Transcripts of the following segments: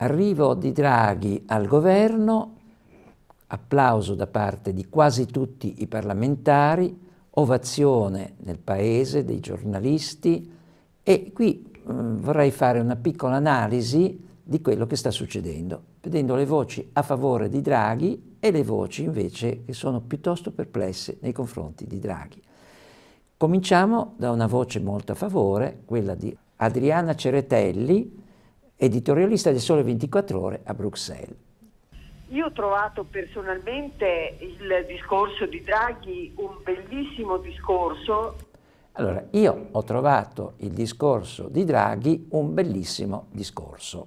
Arrivo di Draghi al governo, applauso da parte di quasi tutti i parlamentari, ovazione nel paese, dei giornalisti e qui mh, mm, vorrei fare una piccola analisi di quello che sta succedendo, vedendo le voci a favore di Draghi e le voci invece che sono piuttosto perplesse nei confronti di Draghi. Cominciamo da una voce molto a favore, quella di Adriana Ceretelli, editorialista del Sole 24 Ore a Bruxelles. Io ho trovato personalmente il discorso di Draghi un bellissimo discorso. Allora, io ho trovato il discorso di Draghi un bellissimo discorso.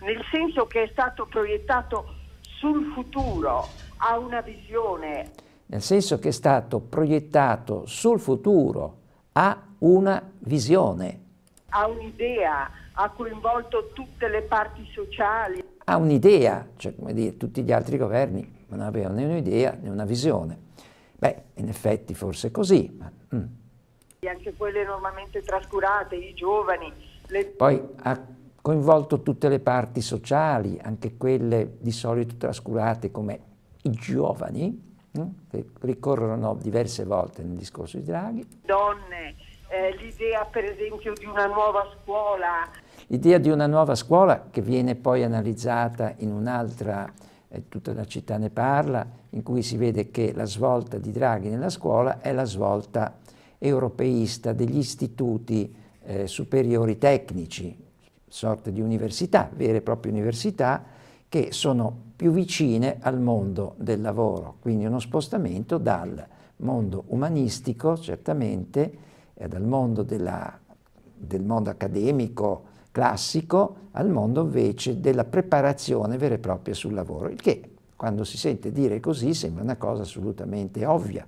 Nel senso che è stato proiettato sul futuro, ha una visione. Nel senso che è stato proiettato sul futuro, ha una visione. Ha un'idea ha coinvolto tutte le parti sociali. Ha un'idea, cioè come dire, tutti gli altri governi non avevano né un'idea né una visione. Beh, in effetti forse è così. Ma, mm. Anche quelle normalmente trascurate, i giovani. Le... Poi ha coinvolto tutte le parti sociali, anche quelle di solito trascurate come i giovani, mm, che ricorrono diverse volte nel discorso di Draghi. Donne, eh, l'idea per esempio di una nuova scuola L'idea di una nuova scuola, che viene poi analizzata in un'altra, eh, tutta la città ne parla, in cui si vede che la svolta di Draghi nella scuola è la svolta europeista degli istituti eh, superiori tecnici, sorte di università, vere e proprie università, che sono più vicine al mondo del lavoro, quindi uno spostamento dal mondo umanistico certamente, e eh, dal mondo della, del mondo accademico classico al mondo invece della preparazione vera e propria sul lavoro, il che quando si sente dire così sembra una cosa assolutamente ovvia,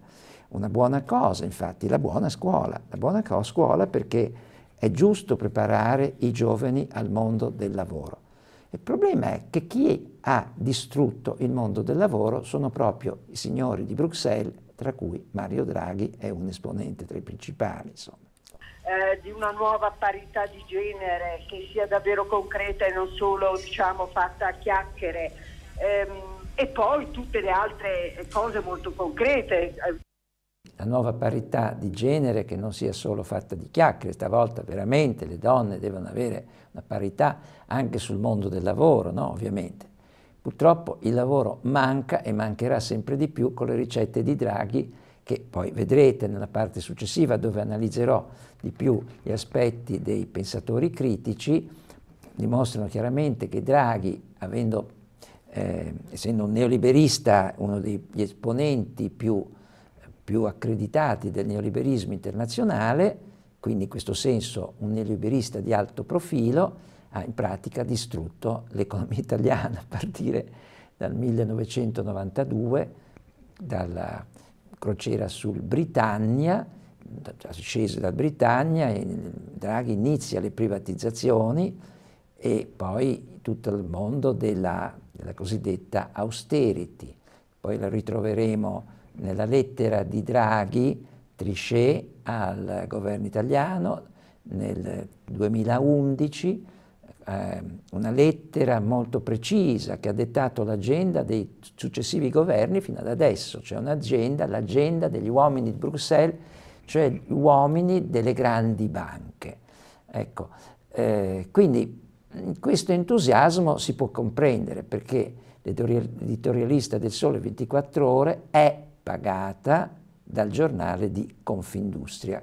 una buona cosa infatti, la buona scuola, la buona scuola perché è giusto preparare i giovani al mondo del lavoro. Il problema è che chi ha distrutto il mondo del lavoro sono proprio i signori di Bruxelles, tra cui Mario Draghi è un esponente tra i principali. Insomma. Eh, di una nuova parità di genere che sia davvero concreta e non solo diciamo, fatta a chiacchiere. Ehm, e poi tutte le altre cose molto concrete. La nuova parità di genere che non sia solo fatta di chiacchiere, stavolta veramente le donne devono avere una parità anche sul mondo del lavoro, no? ovviamente. Purtroppo il lavoro manca e mancherà sempre di più con le ricette di Draghi che poi vedrete nella parte successiva dove analizzerò di più gli aspetti dei pensatori critici, dimostrano chiaramente che Draghi, avendo, eh, essendo un neoliberista, uno degli esponenti più, più accreditati del neoliberismo internazionale, quindi in questo senso un neoliberista di alto profilo, ha in pratica distrutto l'economia italiana a partire dal 1992, dalla crociera sul Britannia, sceso da Britannia, Draghi inizia le privatizzazioni e poi tutto il mondo della, della cosiddetta austerity. Poi la ritroveremo nella lettera di Draghi, Trichet, al governo italiano nel 2011, eh, una lettera molto precisa che ha dettato l'agenda dei successivi governi fino ad adesso, cioè un'agenda, l'agenda degli uomini di Bruxelles cioè uomini delle grandi banche. Ecco, eh, quindi questo entusiasmo si può comprendere perché l'editorialista del Sole 24 Ore è pagata dal giornale di Confindustria.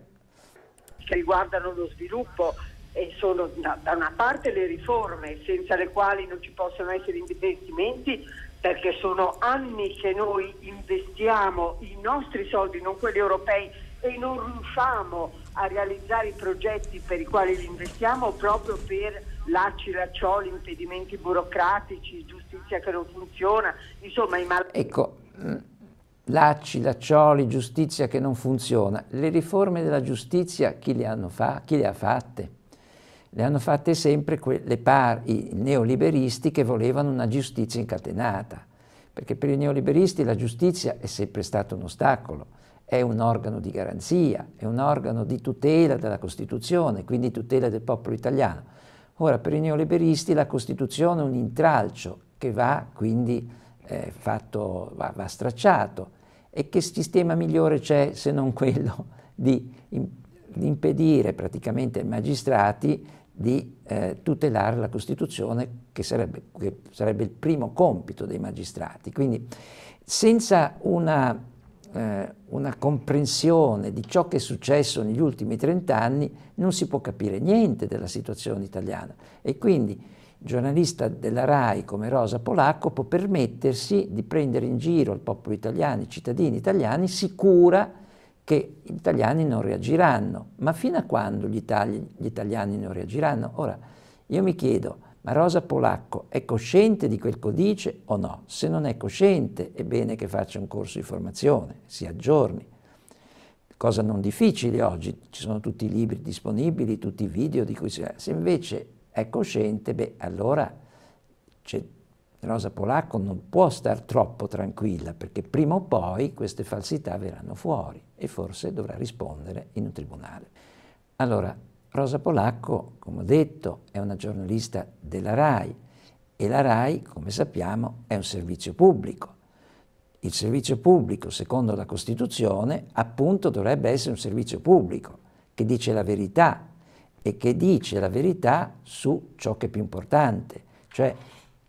Che Riguardano lo sviluppo e sono da una parte le riforme senza le quali non ci possono essere investimenti perché sono anni che noi investiamo i nostri soldi, non quelli europei, e non riusciamo a realizzare i progetti per i quali li investiamo proprio per lacci, laccioli, impedimenti burocratici, giustizia che non funziona, insomma i mal... Ecco, mm, lacci, laccioli, giustizia che non funziona. Le riforme della giustizia chi le, hanno fa chi le ha fatte? Le hanno fatte sempre le par, i neoliberisti che volevano una giustizia incatenata, perché per i neoliberisti la giustizia è sempre stata un ostacolo è un organo di garanzia, è un organo di tutela della Costituzione, quindi tutela del popolo italiano. Ora, per i neoliberisti la Costituzione è un intralcio che va quindi eh, fatto, va, va, stracciato. E che sistema migliore c'è se non quello di, impedire praticamente ai magistrati di eh, tutelare la Costituzione, che sarebbe, che sarebbe il primo compito dei magistrati. Quindi senza una eh, una comprensione di ciò che è successo negli ultimi 30 anni, non si può capire niente della situazione italiana. E quindi giornalista della RAI come Rosa Polacco può permettersi di prendere in giro il popolo italiano, i cittadini italiani, sicura che gli italiani non reagiranno. Ma fino a quando gli, itali gli italiani non reagiranno? Ora, io mi chiedo, ma Rosa Polacco è cosciente di quel codice o no? Se non è cosciente è bene che faccia un corso di formazione, si aggiorni. Cosa non difficile oggi, ci sono tutti i libri disponibili, tutti i video di cui si... Se invece è cosciente, beh allora Rosa Polacco non può star troppo tranquilla perché prima o poi queste falsità verranno fuori e forse dovrà rispondere in un tribunale. Allora, Rosa Polacco, come ho detto, è una giornalista della RAI e la RAI, come sappiamo, è un servizio pubblico. Il servizio pubblico, secondo la Costituzione, appunto dovrebbe essere un servizio pubblico che dice la verità e che dice la verità su ciò che è più importante, cioè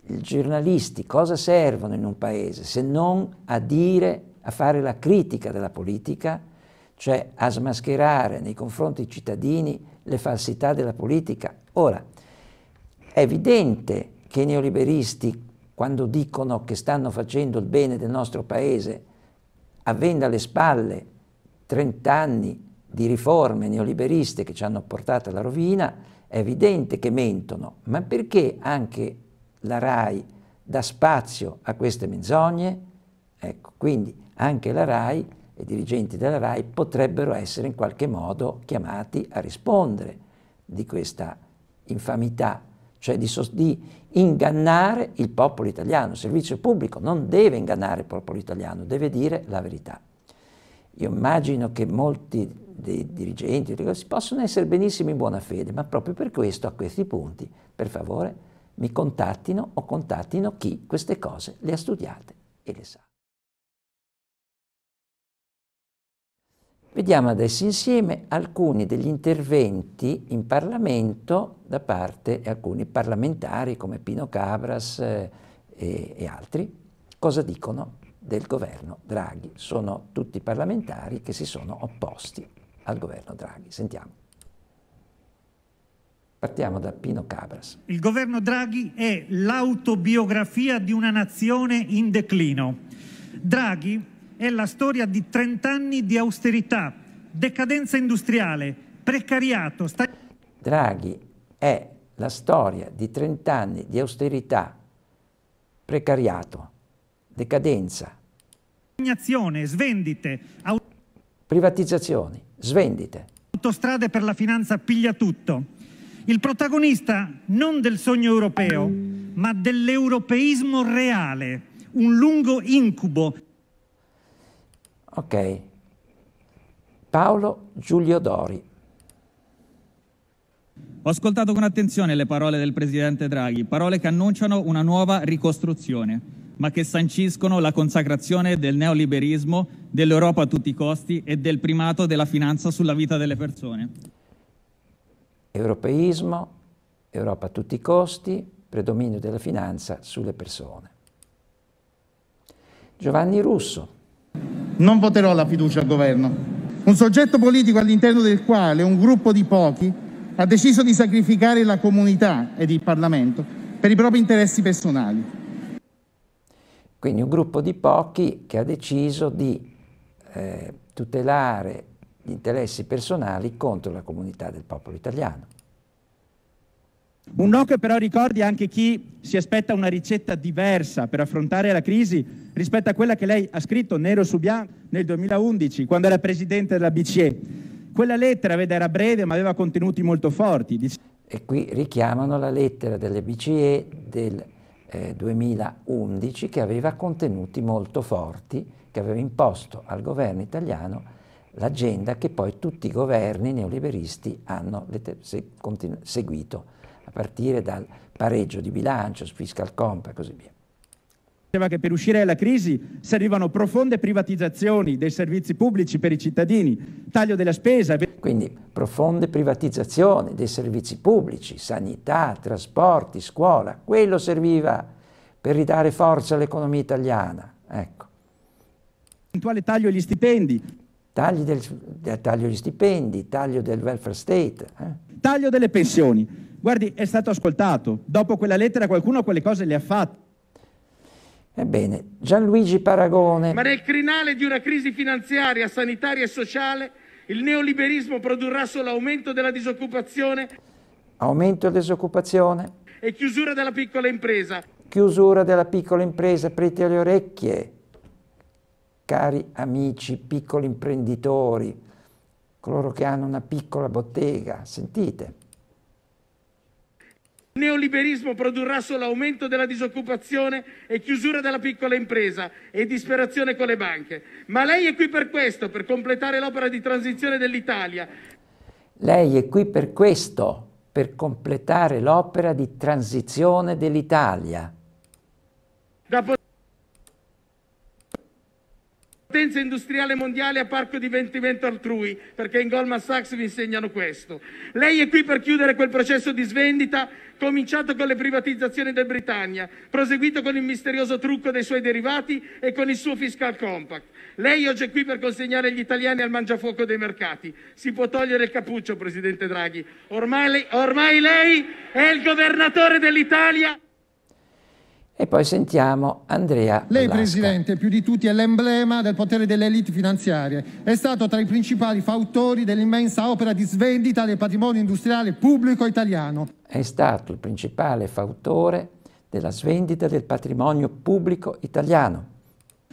i giornalisti cosa servono in un paese se non a dire, a fare la critica della politica, cioè a smascherare nei confronti dei cittadini le falsità della politica. Ora, è evidente che i neoliberisti, quando dicono che stanno facendo il bene del nostro paese, avendo alle spalle 30 anni di riforme neoliberiste che ci hanno portato alla rovina, è evidente che mentono, ma perché anche la RAI dà spazio a queste menzogne? Ecco, quindi anche la RAI i dirigenti della RAI potrebbero essere in qualche modo chiamati a rispondere di questa infamità, cioè di, di, ingannare il popolo italiano. Il servizio pubblico non deve ingannare il popolo italiano, deve dire la verità. Io immagino che molti dei dirigenti possono essere benissimo in buona fede, ma proprio per questo, a questi punti, per favore, mi contattino o contattino chi queste cose le ha studiate e le sa. Vediamo adesso insieme alcuni degli interventi in Parlamento da parte di alcuni parlamentari come Pino Cabras eh, e, e altri. Cosa dicono del governo Draghi? Sono tutti parlamentari che si sono opposti al governo Draghi. Sentiamo. Partiamo da Pino Cabras. Il governo Draghi è l'autobiografia di una nazione in declino. Draghi è la storia di 30 anni di austerità, decadenza industriale, precariato. Sta... Draghi è la storia di 30 anni di austerità, precariato, decadenza. Stagnazione, svendite. Privatizzazioni, svendite. Autostrade per la finanza piglia tutto. Il protagonista non del sogno europeo, ma dell'europeismo reale, un lungo incubo. Ok. Paolo Giulio Dori. Ho ascoltato con attenzione le parole del Presidente Draghi, parole che annunciano una nuova ricostruzione, ma che sanciscono la consacrazione del neoliberismo, dell'Europa a tutti i costi e del primato della finanza sulla vita delle persone. Europeismo, Europa a tutti i costi, predominio della finanza sulle persone. Giovanni Russo, non voterò la fiducia al governo. Un soggetto politico all'interno del quale un gruppo di pochi ha deciso di sacrificare la comunità ed il Parlamento per i propri interessi personali. Quindi un gruppo di pochi che ha deciso di eh, tutelare gli interessi personali contro la comunità del popolo italiano. Un no che però ricordi anche chi si aspetta una ricetta diversa per affrontare la crisi rispetto a quella che lei ha scritto nero su bianco nel 2011, quando era presidente della BCE. Quella lettera, vede, era breve ma aveva contenuti molto forti. E qui richiamano la lettera delle BCE del eh, 2011 che aveva contenuti molto forti, che aveva imposto al governo italiano l'agenda che poi tutti i governi neoliberisti hanno seguito a partire dal pareggio di bilancio, fiscal comp e così via. Diceva che per uscire dalla crisi servivano profonde privatizzazioni dei servizi pubblici per i cittadini, taglio della spesa. Quindi profonde privatizzazioni dei servizi pubblici, sanità, trasporti, scuola, quello serviva per ridare forza all'economia italiana. Ecco. Eventuale taglio agli stipendi. Del, taglio agli stipendi, taglio del welfare state. Eh? Taglio delle pensioni. Guardi, è stato ascoltato. Dopo quella lettera qualcuno quelle cose le ha fatte. Ebbene, Gianluigi Paragone. Ma nel crinale di una crisi finanziaria, sanitaria e sociale, il neoliberismo produrrà solo aumento della disoccupazione. Aumento della disoccupazione. E chiusura della piccola impresa. Chiusura della piccola impresa, aprite le orecchie. Cari amici, piccoli imprenditori, coloro che hanno una piccola bottega, sentite. Il neoliberismo produrrà solo aumento della disoccupazione e chiusura della piccola impresa e disperazione con le banche. Ma lei è qui per questo, per completare l'opera di transizione dell'Italia. Lei è qui per questo, per completare l'opera di transizione dell'Italia potenza industriale mondiale a parco di ventimento altrui, perché in Goldman Sachs vi insegnano questo. Lei è qui per chiudere quel processo di svendita cominciato con le privatizzazioni del Britannia, proseguito con il misterioso trucco dei suoi derivati e con il suo fiscal compact. Lei oggi è qui per consegnare gli italiani al mangiafuoco dei mercati. Si può togliere il cappuccio, Presidente Draghi. Ormai, ormai lei è il governatore dell'Italia. E poi sentiamo Andrea. Lei, Lasca. Presidente, più di tutti è l'emblema del potere delle elite finanziarie. È stato tra i principali fautori dell'immensa opera di svendita del patrimonio industriale pubblico italiano. È stato il principale fautore della svendita del patrimonio pubblico italiano.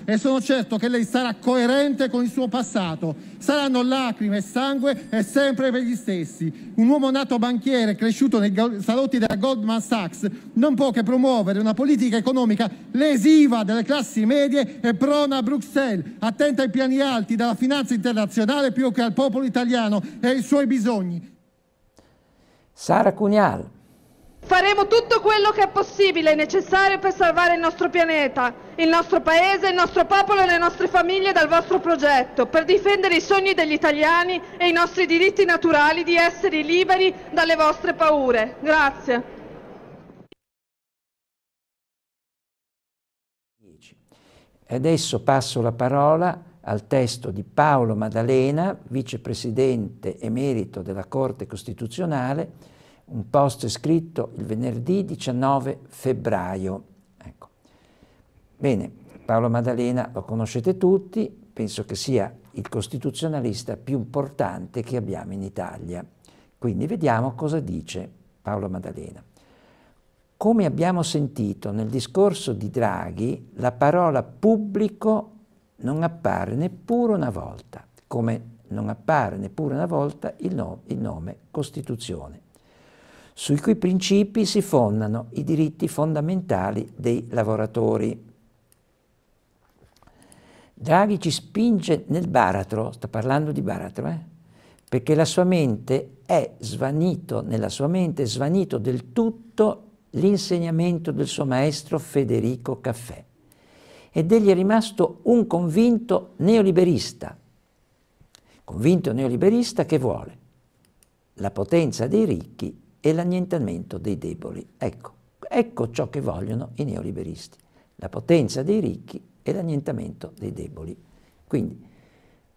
E sono certo che lei sarà coerente con il suo passato. Saranno lacrime e sangue e sempre per gli stessi. Un uomo nato banchiere, cresciuto nei salotti della Goldman Sachs, non può che promuovere una politica economica lesiva delle classi medie e prona a Bruxelles, attenta ai piani alti della finanza internazionale più che al popolo italiano e ai suoi bisogni. Sara Cugnal, Faremo tutto quello che è possibile e necessario per salvare il nostro pianeta, il nostro paese, il nostro popolo e le nostre famiglie dal vostro progetto, per difendere i sogni degli italiani e i nostri diritti naturali di essere liberi dalle vostre paure. Grazie. Adesso passo la parola al testo di Paolo Maddalena, vicepresidente emerito della Corte Costituzionale, un post scritto il venerdì 19 febbraio. Ecco. Bene, Paolo Maddalena lo conoscete tutti, penso che sia il costituzionalista più importante che abbiamo in Italia. Quindi vediamo cosa dice Paolo Maddalena. Come abbiamo sentito nel discorso di Draghi, la parola pubblico non appare neppure una volta, come non appare neppure una volta il, no, il nome Costituzione sui cui principi si fondano i diritti fondamentali dei lavoratori. Draghi ci spinge nel baratro, sta parlando di baratro, eh? perché la sua mente è svanito, nella sua mente è svanito del tutto l'insegnamento del suo maestro Federico Caffè ed egli è rimasto un convinto neoliberista, convinto neoliberista che vuole la potenza dei ricchi e l'annientamento dei deboli. Ecco, ecco ciò che vogliono i neoliberisti, la potenza dei ricchi e l'annientamento dei deboli. Quindi,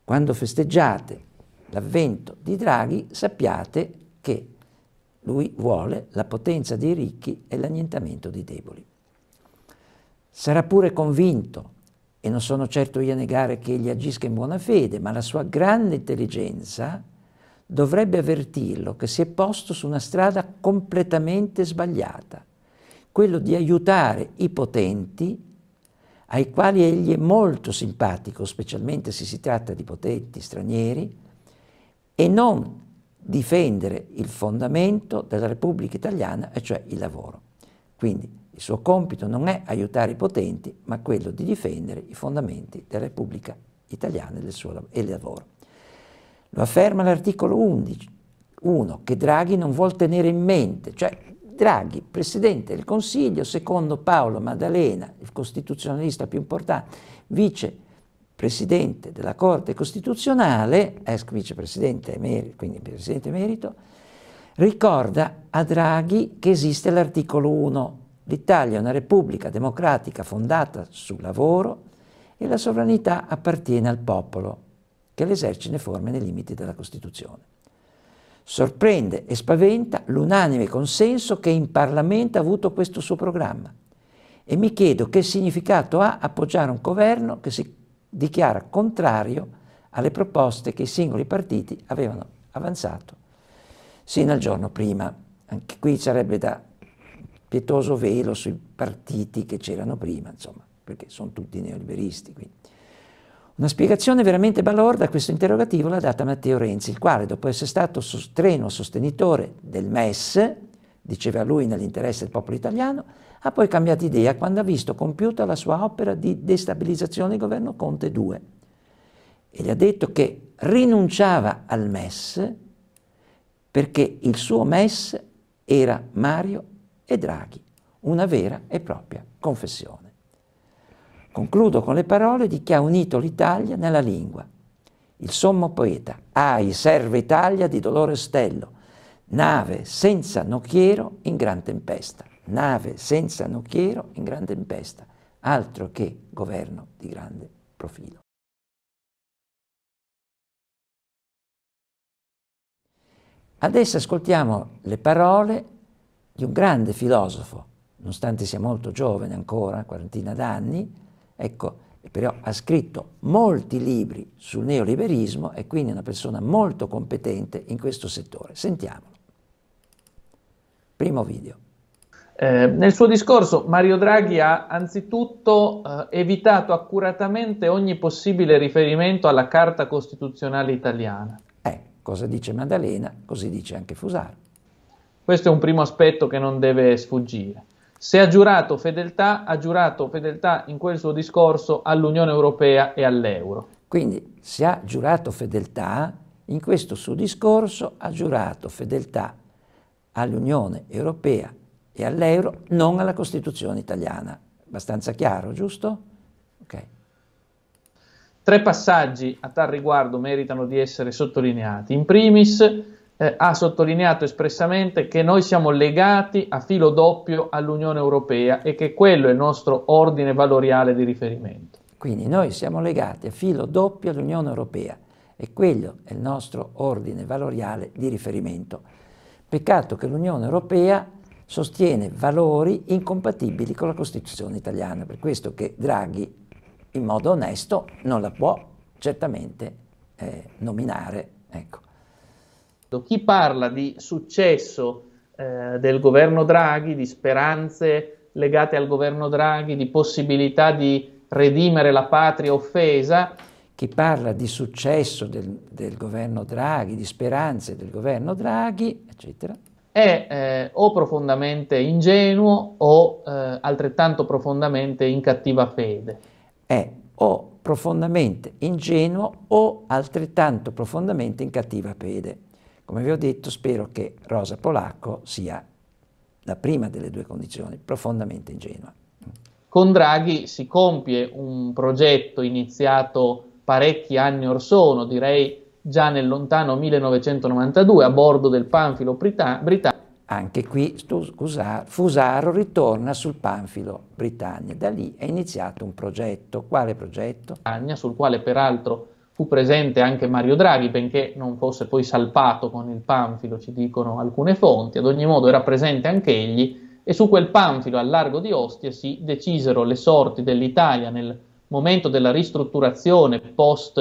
quando festeggiate l'avvento di Draghi, sappiate che lui vuole la potenza dei ricchi e l'annientamento dei deboli. Sarà pure convinto, e non sono certo io a negare che egli agisca in buona fede, ma la sua grande intelligenza dovrebbe avvertirlo che si è posto su una strada completamente sbagliata, quello di aiutare i potenti ai quali egli è molto simpatico, specialmente se si tratta di potenti stranieri, e non difendere il fondamento della Repubblica Italiana, e cioè il lavoro. Quindi il suo compito non è aiutare i potenti, ma quello di difendere i fondamenti della Repubblica Italiana e il, suo e lavoro. Lo afferma l'articolo 11, 1, che Draghi non vuol tenere in mente, cioè Draghi, Presidente del Consiglio, secondo Paolo Maddalena, il costituzionalista più importante, vice Presidente della Corte Costituzionale, ex eh, vicepresidente emerito, quindi Presidente emerito, ricorda a Draghi che esiste l'articolo 1. L'Italia è una repubblica democratica fondata sul lavoro e la sovranità appartiene al popolo che l'esercito ne in forme nei limiti della Costituzione. Sorprende e spaventa l'unanime consenso che in Parlamento ha avuto questo suo programma e mi chiedo che significato ha appoggiare un governo che si dichiara contrario alle proposte che i singoli partiti avevano avanzato sino al giorno prima. Anche qui sarebbe da pietoso velo sui partiti che c'erano prima, insomma, perché sono tutti neoliberisti. Quindi. Una spiegazione veramente balorda a questo interrogativo l'ha data Matteo Renzi, il quale, dopo essere stato strenuo sostenitore del MES, diceva lui nell'interesse del popolo italiano, ha poi cambiato idea quando ha visto compiuta la sua opera di destabilizzazione del governo Conte II e gli ha detto che rinunciava al MES perché il suo MES era Mario e Draghi, una vera e propria confessione. Concludo con le parole di chi ha unito l'Italia nella lingua. Il sommo poeta, ai ah, serve Italia di dolore stello, nave senza nocchiero in gran tempesta, nave senza nocchiero in gran tempesta, altro che governo di grande profilo. Adesso ascoltiamo le parole di un grande filosofo, nonostante sia molto giovane ancora, quarantina d'anni, Ecco, però ha scritto molti libri sul neoliberismo e quindi è una persona molto competente in questo settore. Sentiamolo. Primo video. Eh, nel suo discorso Mario Draghi ha anzitutto eh, evitato accuratamente ogni possibile riferimento alla Carta Costituzionale italiana. Eh, cosa dice Maddalena, così dice anche Fusaro. Questo è un primo aspetto che non deve sfuggire. Se ha giurato fedeltà, ha giurato fedeltà in quel suo discorso all'Unione Europea e all'euro. Quindi se ha giurato fedeltà, in questo suo discorso ha giurato fedeltà all'Unione Europea e all'euro, non alla Costituzione italiana. Abbastanza chiaro, giusto? Okay. Tre passaggi a tal riguardo meritano di essere sottolineati. In primis, eh, ha sottolineato espressamente che noi siamo legati a filo doppio all'Unione Europea e che quello è il nostro ordine valoriale di riferimento. Quindi noi siamo legati a filo doppio all'Unione Europea e quello è il nostro ordine valoriale di riferimento. Peccato che l'Unione Europea sostiene valori incompatibili con la Costituzione italiana, per questo che Draghi, in modo onesto, non la può certamente eh, nominare. Ecco. Chi parla di successo eh, del governo Draghi, di speranze legate al governo Draghi, di possibilità di redimere la patria offesa. Chi parla di successo del, del governo Draghi, di speranze del governo Draghi, eccetera, è eh, o profondamente ingenuo o eh, altrettanto profondamente in cattiva fede. È o profondamente ingenuo o altrettanto profondamente in cattiva fede. Come vi ho detto, spero che Rosa Polacco sia la prima delle due condizioni, profondamente ingenua. Con Draghi si compie un progetto iniziato parecchi anni or sono, direi già nel lontano 1992, a bordo del panfilo britannico. Anche qui Fusaro ritorna sul panfilo Britannia. Da lì è iniziato un progetto. Quale progetto? Sul quale peraltro Fu presente anche Mario Draghi, benché non fosse poi salpato con il panfilo, ci dicono alcune fonti, ad ogni modo era presente anche egli e su quel panfilo al largo di Ostia si decisero le sorti dell'Italia nel momento della ristrutturazione post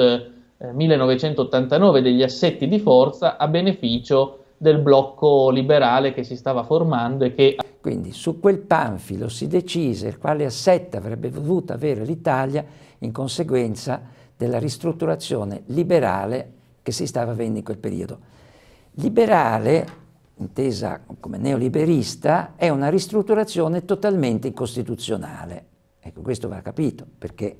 1989 eh, degli assetti di forza a beneficio del blocco liberale che si stava formando e che... Quindi su quel panfilo si decise quale assetto avrebbe dovuto avere l'Italia in conseguenza della ristrutturazione liberale che si stava avendo in quel periodo. Liberale, intesa come neoliberista, è una ristrutturazione totalmente incostituzionale. Ecco, questo va capito, perché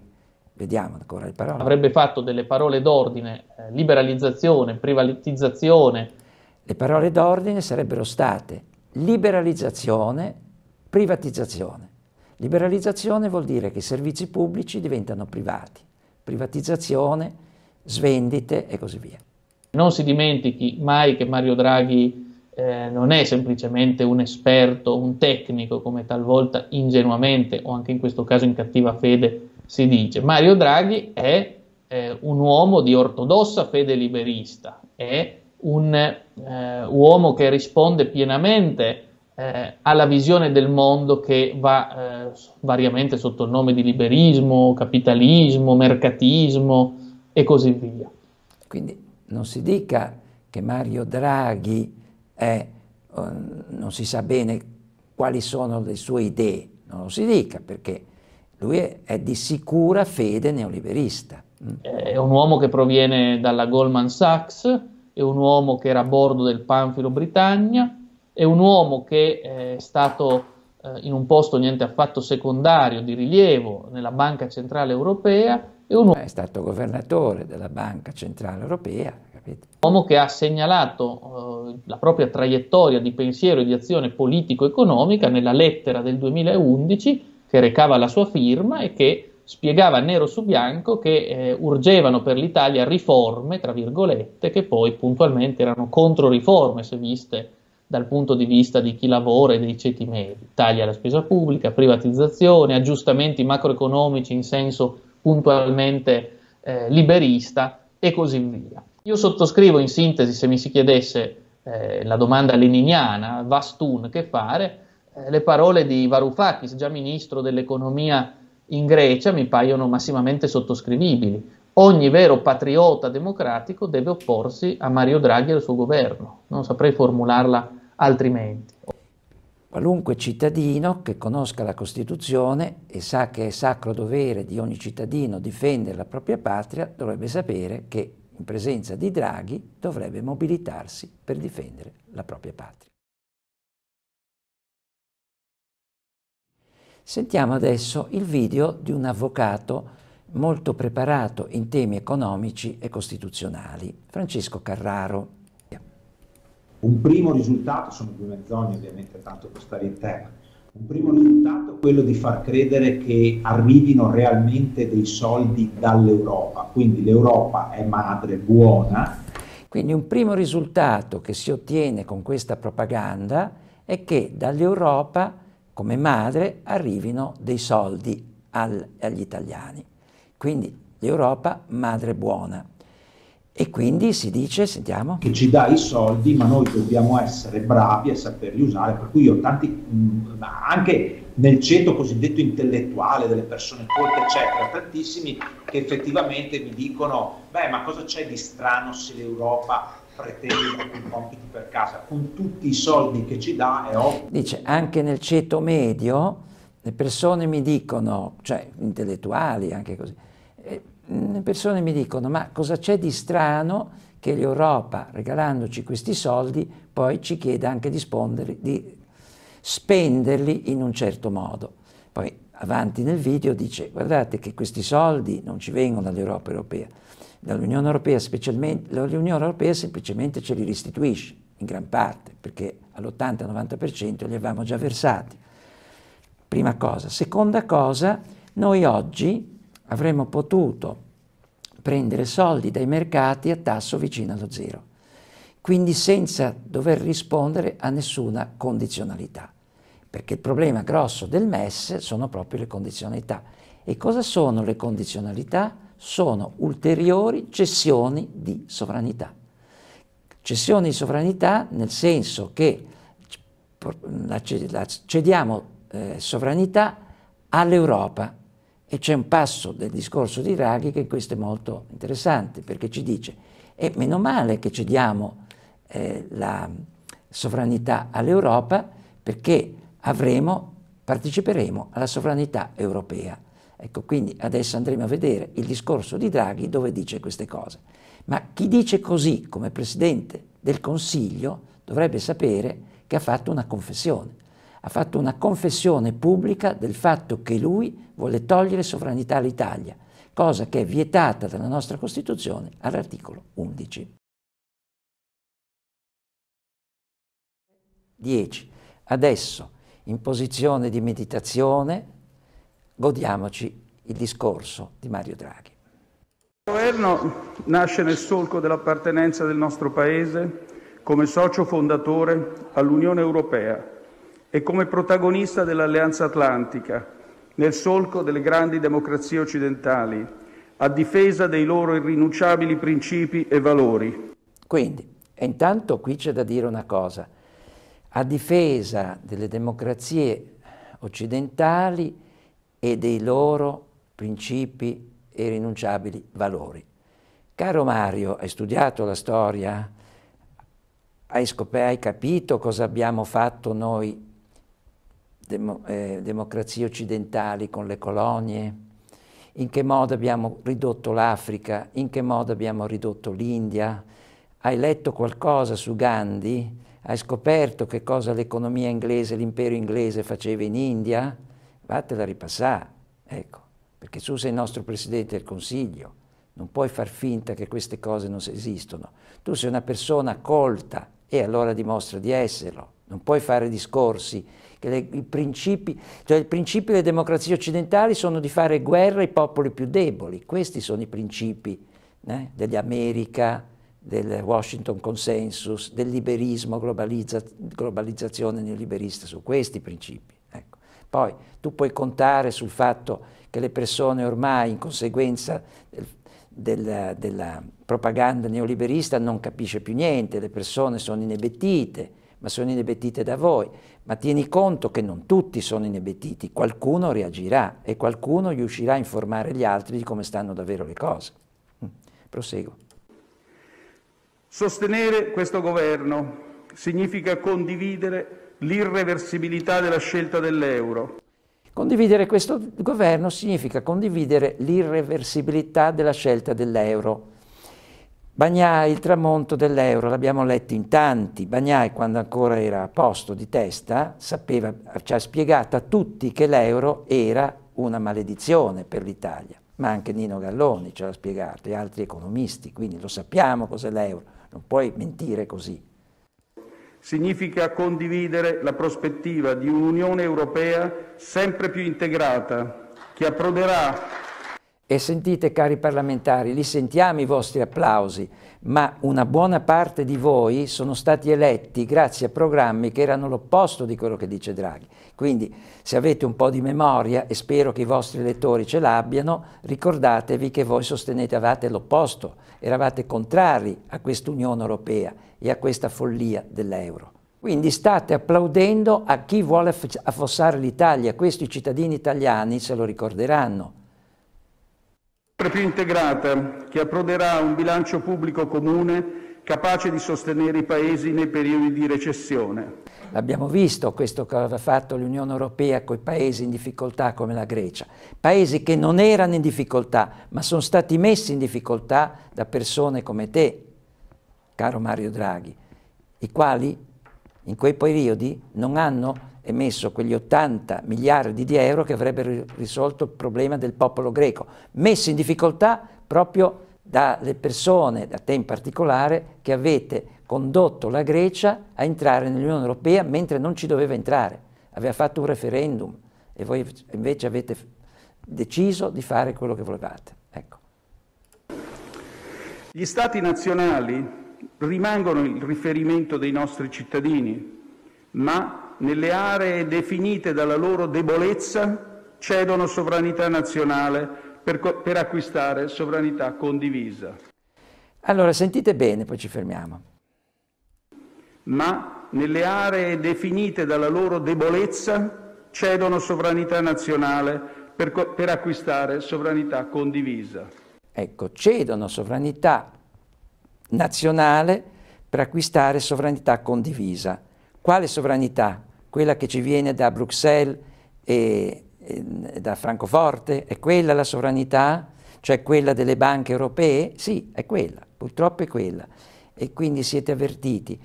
vediamo ancora le parole. Avrebbe fatto delle parole d'ordine, eh, liberalizzazione, privatizzazione. Le parole d'ordine sarebbero state liberalizzazione, privatizzazione. Liberalizzazione vuol dire che i servizi pubblici diventano privati, privatizzazione, svendite e così via. Non si dimentichi mai che Mario Draghi eh, non è semplicemente un esperto, un tecnico, come talvolta ingenuamente o anche in questo caso in cattiva fede si dice. Mario Draghi è eh, un uomo di ortodossa fede liberista, è un eh, uomo che risponde pienamente a eh, alla visione del mondo che va eh, variamente sotto il nome di liberismo, capitalismo, mercatismo e così via. Quindi non si dica che Mario Draghi è, eh, non si sa bene quali sono le sue idee, non lo si dica perché lui è, è di sicura fede neoliberista. Mm. Eh, è un uomo che proviene dalla Goldman Sachs, è un uomo che era a bordo del Panfilo Britannia, è un uomo che eh, è stato eh, in un posto niente affatto secondario di rilievo nella Banca Centrale Europea. È, un uomo è stato governatore della Banca Centrale Europea. Capito? Un uomo che ha segnalato eh, la propria traiettoria di pensiero e di azione politico-economica nella lettera del 2011 che recava la sua firma e che spiegava nero su bianco che eh, urgevano per l'Italia riforme, tra virgolette, che poi puntualmente erano controriforme se viste dal punto di vista di chi lavora e dei ceti medi. Tagli alla spesa pubblica, privatizzazione, aggiustamenti macroeconomici in senso puntualmente eh, liberista e così via. Io sottoscrivo in sintesi, se mi si chiedesse eh, la domanda leniniana, Vastun, che fare, eh, le parole di Varoufakis, già ministro dell'economia in Grecia, mi paiono massimamente sottoscrivibili ogni vero patriota democratico deve opporsi a Mario Draghi e al suo governo, non saprei formularla altrimenti. Qualunque cittadino che conosca la Costituzione e sa che è sacro dovere di ogni cittadino difendere la propria patria, dovrebbe sapere che in presenza di Draghi dovrebbe mobilitarsi per difendere la propria patria. Sentiamo adesso il video di un avvocato molto preparato in temi economici e costituzionali. Francesco Carraro. Un primo risultato, sono due menzogne ovviamente tanto per stare in tema, un primo risultato è quello di far credere che arrivino realmente dei soldi dall'Europa, quindi l'Europa è madre buona. Quindi un primo risultato che si ottiene con questa propaganda è che dall'Europa come madre arrivino dei soldi al, agli italiani. Quindi l'Europa madre buona. E quindi si dice, sentiamo... Che ci dà i soldi, ma noi dobbiamo essere bravi a saperli usare, per cui io tanti, mh, mm, anche nel ceto cosiddetto intellettuale delle persone colte, eccetera, tantissimi che effettivamente mi dicono, beh, ma cosa c'è di strano se l'Europa pretende i compiti per casa? Con tutti i soldi che ci dà è ovvio. Dice, anche nel ceto medio le persone mi dicono, cioè intellettuali anche così, eh, le persone mi dicono ma cosa c'è di strano che l'Europa, regalandoci questi soldi, poi ci chieda anche di, di spenderli in un certo modo. Poi avanti nel video dice guardate che questi soldi non ci vengono dall'Europa europea, dall'Unione europea specialmente, l'Unione europea semplicemente ce li restituisce in gran parte perché all'80-90% li avevamo già versati. Prima cosa. Seconda cosa, noi oggi avremmo potuto prendere soldi dai mercati a tasso vicino allo zero, quindi senza dover rispondere a nessuna condizionalità, perché il problema grosso del MES sono proprio le condizionalità. E cosa sono le condizionalità? Sono ulteriori cessioni di sovranità. Cessioni di sovranità nel senso che la cediamo eh, sovranità all'Europa. E c'è un passo del discorso di Draghi che questo è molto interessante, perché ci dice, e meno male che cediamo eh, la sovranità all'Europa, perché avremo, parteciperemo alla sovranità europea. Ecco, quindi adesso andremo a vedere il discorso di Draghi dove dice queste cose. Ma chi dice così come Presidente del Consiglio dovrebbe sapere che ha fatto una confessione ha fatto una confessione pubblica del fatto che lui vuole togliere sovranità all'Italia, cosa che è vietata dalla nostra Costituzione all'articolo 11. 10. Adesso, in posizione di meditazione, godiamoci il discorso di Mario Draghi. Il governo nasce nel solco dell'appartenenza del nostro Paese come socio fondatore all'Unione Europea e come protagonista dell'Alleanza atlantica, nel solco delle grandi democrazie occidentali, a difesa dei loro irrinunciabili principi e valori. Quindi, intanto qui c'è da dire una cosa, a difesa delle democrazie occidentali e dei loro principi e rinunciabili valori. Caro Mario, hai studiato la storia? Hai, hai capito cosa abbiamo fatto noi demo, eh, democrazie occidentali con le colonie, in che modo abbiamo ridotto l'Africa, in che modo abbiamo ridotto l'India. Hai letto qualcosa su Gandhi? Hai scoperto che cosa l'economia inglese, l'impero inglese faceva in India? Vattela ripassare, ecco, perché tu sei il nostro Presidente del Consiglio, non puoi far finta che queste cose non esistono. Tu sei una persona colta e allora dimostra di esserlo, non puoi fare discorsi le, i principi, cioè i principi delle democrazie occidentali sono di fare guerra ai popoli più deboli, questi sono i principi né, eh, America, del Washington Consensus, del liberismo, globalizza, globalizzazione neoliberista, su questi principi. Ecco. Poi tu puoi contare sul fatto che le persone ormai in conseguenza del, della, della propaganda neoliberista non capisce più niente, le persone sono inebettite, ma sono inebetite da voi. Ma tieni conto che non tutti sono inebetiti, qualcuno reagirà e qualcuno riuscirà a informare gli altri di come stanno davvero le cose. Mm. Proseguo. Sostenere questo governo significa condividere l'irreversibilità della scelta dell'euro. Condividere questo governo significa condividere l'irreversibilità della scelta dell'euro. Bagnai il tramonto dell'euro, l'abbiamo letto in tanti. Bagnai, quando ancora era a posto di testa, sapeva, ci ha spiegato a tutti che l'euro era una maledizione per l'Italia. Ma anche Nino Galloni ce l'ha spiegato e altri economisti, quindi lo sappiamo cos'è l'euro, non puoi mentire così. Significa condividere la prospettiva di un'Unione Europea sempre più integrata, che approderà e sentite cari parlamentari, li sentiamo i vostri applausi, ma una buona parte di voi sono stati eletti grazie a programmi che erano l'opposto di quello che dice Draghi. Quindi se avete un po' di memoria, e spero che i vostri elettori ce l'abbiano, ricordatevi che voi sostenevate l'opposto, eravate contrari a quest'Unione Europea e a questa follia dell'euro. Quindi state applaudendo a chi vuole affossare l'Italia, questi cittadini italiani se lo ricorderanno sempre più integrata, che approderà a un bilancio pubblico comune capace di sostenere i Paesi nei periodi di recessione. L'abbiamo visto questo che aveva fatto l'Unione Europea con i Paesi in difficoltà come la Grecia, Paesi che non erano in difficoltà, ma sono stati messi in difficoltà da persone come te, caro Mario Draghi, i quali in quei periodi non hanno emesso quegli 80 miliardi di euro che avrebbero risolto il problema del popolo greco, messo in difficoltà proprio dalle persone, da te in particolare, che avete condotto la Grecia a entrare nell'Unione Europea mentre non ci doveva entrare, aveva fatto un referendum e voi invece avete deciso di fare quello che volevate. Ecco. Gli stati nazionali rimangono il riferimento dei nostri cittadini, ma nelle aree definite dalla loro debolezza, cedono sovranità nazionale per, per acquistare sovranità condivisa. Allora, sentite bene, poi ci fermiamo. Ma nelle aree definite dalla loro debolezza, cedono sovranità nazionale per, per acquistare sovranità condivisa. Ecco, cedono sovranità nazionale per acquistare sovranità condivisa. Quale sovranità? Quella che ci viene da Bruxelles e, e da Francoforte? È quella la sovranità? Cioè quella delle banche europee? Sì, è quella, purtroppo è quella. E quindi siete avvertiti,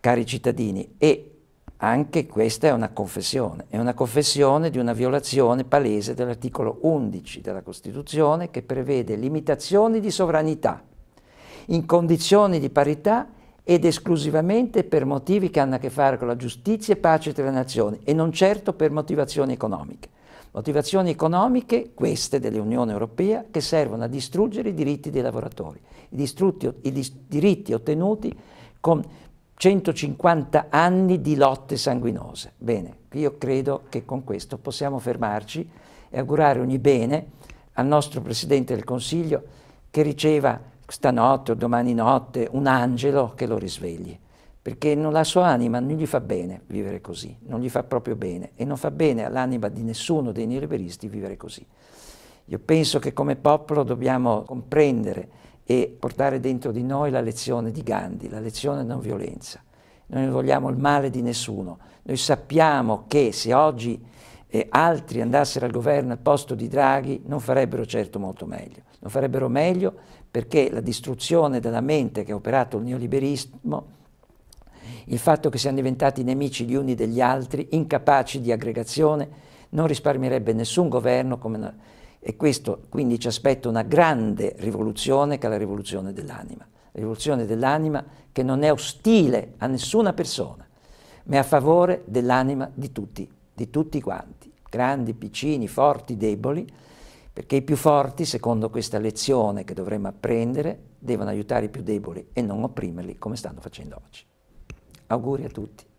cari cittadini, e anche questa è una confessione, è una confessione di una violazione palese dell'articolo 11 della Costituzione che prevede limitazioni di sovranità in condizioni di parità ed esclusivamente per motivi che hanno a che fare con la giustizia e pace tra le nazioni e non certo per motivazioni economiche. Motivazioni economiche, queste dell'Unione Europea, che servono a distruggere i diritti dei lavoratori, i, distrutti, i diritti ottenuti con 150 anni di lotte sanguinose. Bene, io credo che con questo possiamo fermarci e augurare ogni bene al nostro Presidente del Consiglio che riceva stanotte o domani notte un angelo che lo risvegli, perché la sua anima non gli fa bene vivere così, non gli fa proprio bene e non fa bene all'anima di nessuno dei neoliberisti vivere così. Io penso che come popolo dobbiamo comprendere e portare dentro di noi la lezione di Gandhi, la lezione non violenza. Noi non vogliamo il male di nessuno, noi sappiamo che se oggi eh, altri andassero al governo al posto di Draghi non farebbero certo molto meglio, non farebbero meglio perché la distruzione della mente che ha operato il neoliberismo, il fatto che siano diventati nemici gli uni degli altri, incapaci di aggregazione, non risparmierebbe nessun governo una, e questo quindi ci aspetta una grande rivoluzione che è la rivoluzione dell'anima. La rivoluzione dell'anima che non è ostile a nessuna persona, ma è a favore dell'anima di tutti, di tutti quanti, grandi, piccini, forti, deboli, perché i più forti, secondo questa lezione che dovremmo apprendere, devono aiutare i più deboli e non opprimerli come stanno facendo oggi. Auguri a tutti.